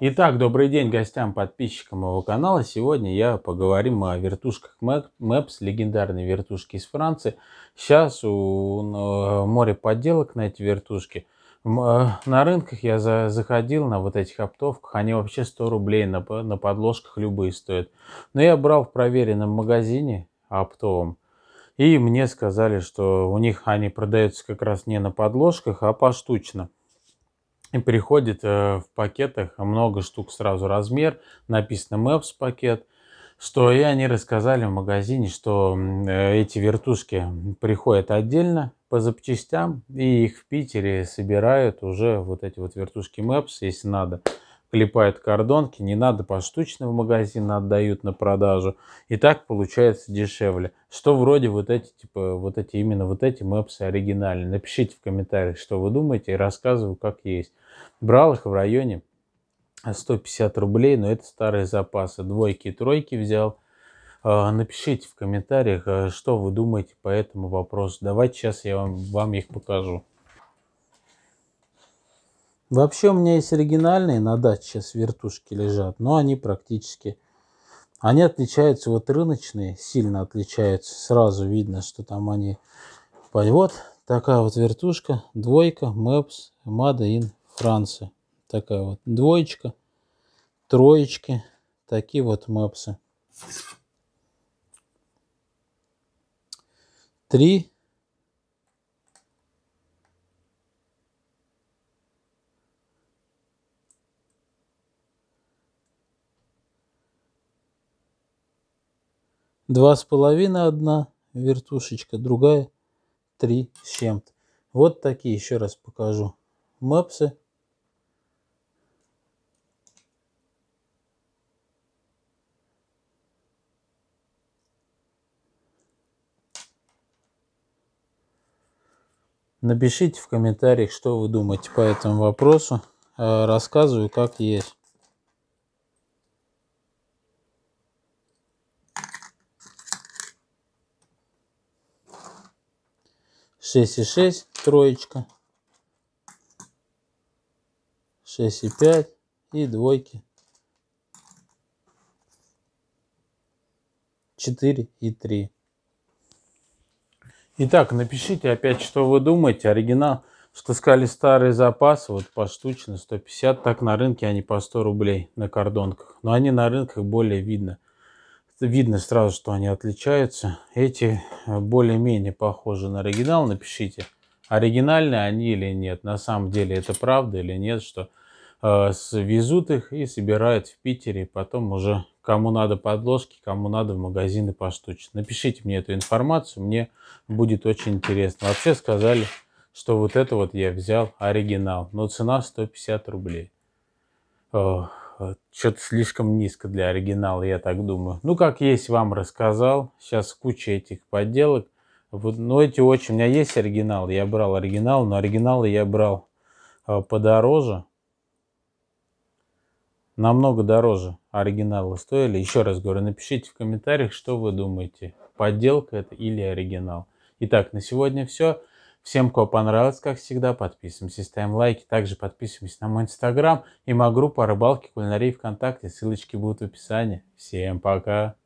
Итак, добрый день гостям, подписчикам моего канала. Сегодня я поговорим о вертушках Maps, легендарной вертушки из Франции. Сейчас у э, море подделок на эти вертушки. Э, на рынках я за, заходил на вот этих оптовках, они вообще 100 рублей на, на подложках любые стоят. Но я брал в проверенном магазине оптовом, и мне сказали, что у них они продаются как раз не на подложках, а поштучно. И приходит э, в пакетах а много штук сразу размер, написано Maps пакет, что и они рассказали в магазине, что э, эти вертушки приходят отдельно по запчастям, и их в Питере собирают уже вот эти вот вертушки Maps, если надо клепают кордонки, не надо поштучно в магазин отдают на продажу. И так получается дешевле. Что вроде вот эти, типа, вот эти, именно вот эти мэпсы оригинальные. Напишите в комментариях, что вы думаете, и рассказываю, как есть. Брал их в районе 150 рублей, но это старые запасы. Двойки и тройки взял. А, напишите в комментариях, а, что вы думаете по этому вопросу. Давайте сейчас я вам, вам их покажу. Вообще у меня есть оригинальные на даче сейчас вертушки лежат, но они практически... Они отличаются, вот рыночные сильно отличаются. Сразу видно, что там они... Вот такая вот вертушка, двойка, Maps, Made in France. Такая вот двоечка, троечки, такие вот мэпсы Три Два с половиной одна вертушечка, другая три с чем-то. Вот такие еще раз покажу. Мапсы. Напишите в комментариях, что вы думаете по этому вопросу. Э, рассказываю, как есть. 6,6, троечка. 6,5 и двойки. 4 и 3. Итак, напишите опять, что вы думаете. Оригинал, что сказали старые запасы, вот поштучно 150, так на рынке они по 100 рублей на кордонках. Но они на рынках более видно. Видно сразу, что они отличаются. Эти э, более-менее похожи на оригинал. Напишите, оригинальные они или нет. На самом деле это правда или нет, что э, везут их и собирают в Питере. И потом уже кому надо подложки, кому надо в магазины поштучно. Напишите мне эту информацию, мне будет очень интересно. Вообще сказали, что вот это вот я взял оригинал, но цена 150 рублей. Ох. Э, Что-то слишком низко для оригинала, я так думаю. Ну, как есть, вам рассказал. Сейчас куча этих подделок. Вот, но ну, эти очень... У меня есть оригинал, я брал оригинал, но оригиналы я брал э, подороже. Намного дороже оригинала стоили. Еще раз говорю, напишите в комментариях, что вы думаете, подделка это или оригинал. Итак, на сегодня все. Всем, кому понравилось, как всегда, подписываемся, ставим лайки. Также подписываемся на мой инстаграм и мою группу о рыбалке, кулинарии ВКонтакте. Ссылочки будут в описании. Всем пока!